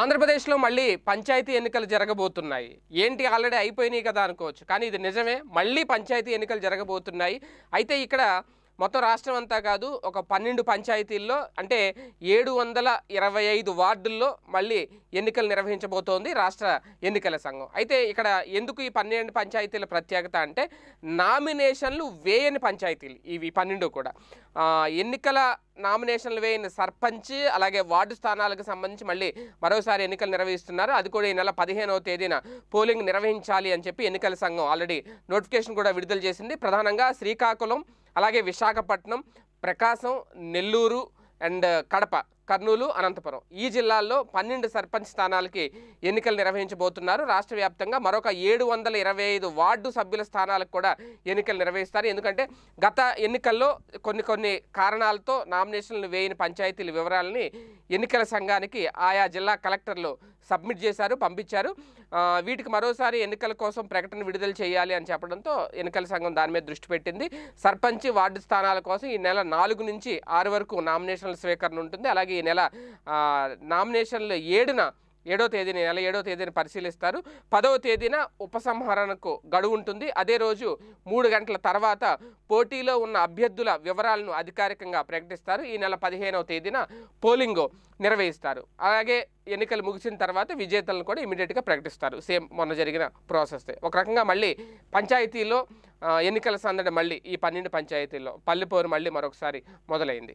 ఆంధ్రప్రదేశ్లో మళ్ళీ పంచాయతీ ఎన్నికలు జరగబోతున్నాయి ఏంటి ఆల్రెడీ అయిపోయినాయి కదా అనుకోవచ్చు కానీ ఇది నిజమే మళ్ళీ పంచాయతీ ఎన్నికలు జరగబోతున్నాయి అయితే ఇక్కడ మొత్తం రాష్ట్రం అంతా కాదు ఒక పన్నెండు పంచాయతీల్లో అంటే ఏడు వందల ఇరవై ఐదు వార్డుల్లో మళ్ళీ ఎన్నికలు నిర్వహించబోతోంది రాష్ట్ర ఎన్నికల సంఘం అయితే ఇక్కడ ఎందుకు ఈ పన్నెండు పంచాయతీల ప్రత్యేకత అంటే నామినేషన్లు వేయని పంచాయతీలు ఇవి పన్నెండు కూడా ఎన్నికల నామినేషన్లు వేయని సర్పంచ్ అలాగే వార్డు స్థానాలకు సంబంధించి మళ్ళీ మరోసారి ఎన్నికలు నిర్వహిస్తున్నారు అది కూడా ఈ నెల పదిహేనవ తేదీన పోలింగ్ నిర్వహించాలి అని చెప్పి ఎన్నికల సంఘం ఆల్రెడీ నోటిఫికేషన్ కూడా విడుదల చేసింది ప్రధానంగా శ్రీకాకుళం అలాగే విశాఖపట్నం ప్రకాశం నెల్లూరు అండ్ కడప కర్నూలు అనంతపురం ఈ జిల్లాల్లో పన్నెండు సర్పంచ్ స్థానాలకి ఎన్నికలు నిర్వహించబోతున్నారు రాష్ట్ర వ్యాప్తంగా మరొక ఏడు వందల ఇరవై ఐదు వార్డు సభ్యుల స్థానాలకు కూడా ఎన్నికలు నిర్వహిస్తారు ఎందుకంటే గత ఎన్నికల్లో కొన్ని కొన్ని కారణాలతో నామినేషన్లు వేయని పంచాయతీల వివరాలని ఎన్నికల సంఘానికి ఆయా జిల్లా కలెక్టర్లు సబ్మిట్ చేశారు పంపించారు వీటికి మరోసారి ఎన్నికల కోసం ప్రకటన విడుదల చేయాలి అని చెప్పడంతో ఎన్నికల సంఘం దాని మీద దృష్టి పెట్టింది సర్పంచ్ వార్డు స్థానాల కోసం ఈ నెల నాలుగు నుంచి ఆరు వరకు నామినేషన్ల స్వీకరణ ఉంటుంది అలాగే ఈ నెల నామినేషన్లు ఏడున ఏడో తేదీన నెల ఏడో తేదీని పరిశీలిస్తారు పదవ తేదీన ఉపసంహరణకు గడువు ఉంటుంది అదే రోజు మూడు గంటల తర్వాత పోటీలో ఉన్న అభ్యర్థుల వివరాలను అధికారికంగా ప్రకటిస్తారు ఈ నెల పదిహేనవ తేదీన పోలింగ్ నిర్వహిస్తారు అలాగే ఎన్నికలు ముగిసిన తర్వాత విజేతలను కూడా ఇమీడియట్గా ప్రకటిస్తారు సేమ్ మొన్న జరిగిన ప్రాసెస్ ఒక రకంగా మళ్ళీ పంచాయతీలో ఎన్నికల సందడి మళ్ళీ ఈ పన్నెండు పంచాయతీల్లో పల్లెపోరు మళ్ళీ మరొకసారి మొదలైంది